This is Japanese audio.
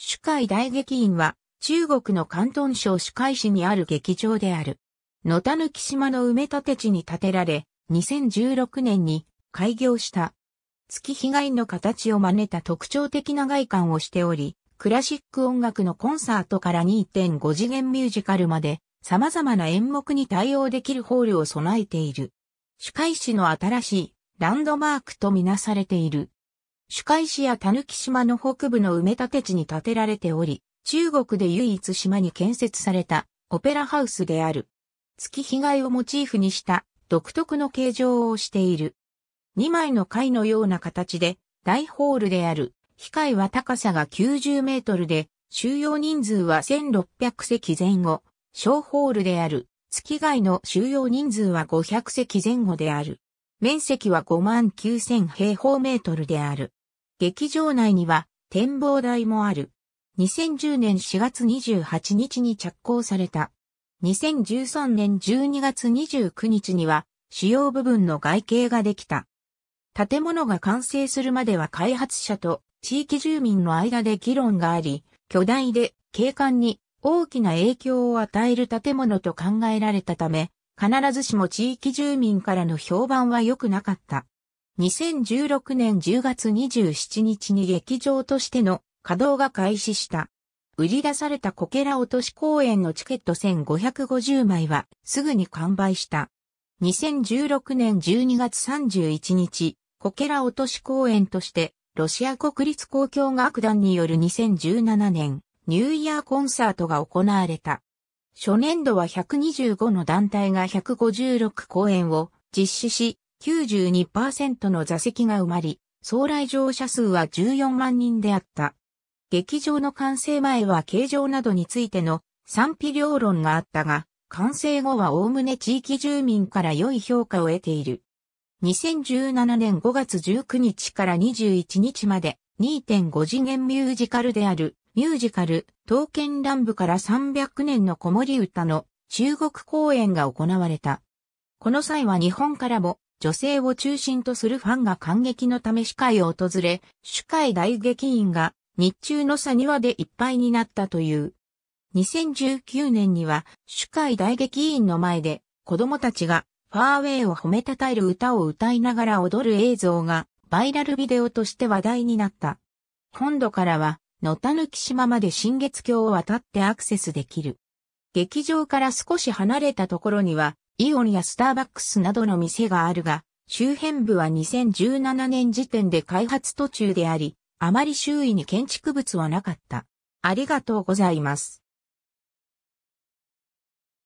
主海大劇院は、中国の広東省主海市にある劇場である。野田抜島の埋め立て地に建てられ、2016年に開業した。月被害の形を真似た特徴的な外観をしており、クラシック音楽のコンサートから2.5次元ミュージカルまで、様々な演目に対応できるホールを備えている。主海市の新しいランドマークとみなされている。主海市や狸島の北部の埋め立て地に建てられており、中国で唯一島に建設されたオペラハウスである。月被害をモチーフにした独特の形状をしている。2枚の貝のような形で大ホールである。被害は高さが90メートルで、収容人数は1600席前後。小ホールである。月外の収容人数は500席前後である。面積は5万9000平方メートルである。劇場内には展望台もある。2010年4月28日に着工された。2013年12月29日には主要部分の外形ができた。建物が完成するまでは開発者と地域住民の間で議論があり、巨大で景観に大きな影響を与える建物と考えられたため、必ずしも地域住民からの評判は良くなかった。2016年10月27日に劇場としての稼働が開始した。売り出されたコケラ落とし公演のチケット1550枚はすぐに完売した。2016年12月31日、コケラ落とし公演として、ロシア国立公共楽団による2017年ニューイヤーコンサートが行われた。初年度は125の団体が156公演を実施し、92%の座席が埋まり、総来場者数は14万人であった。劇場の完成前は形状などについての賛否両論があったが、完成後は概ね地域住民から良い評価を得ている。2017年5月19日から21日まで2.5次元ミュージカルであるミュージカル、刀剣乱舞から300年の子守歌の中国公演が行われた。この際は日本からも女性を中心とするファンが感激のため司会を訪れ、主会大劇員が日中の差庭でいっぱいになったという。2019年には主会大劇員の前で子供たちがファーウェイを褒めたたえる歌を歌いながら踊る映像がバイラルビデオとして話題になった。本土からは野田抜島まで新月橋を渡ってアクセスできる。劇場から少し離れたところにはイオンやスターバックスなどの店があるが、周辺部は2017年時点で開発途中であり、あまり周囲に建築物はなかった。ありがとうございます。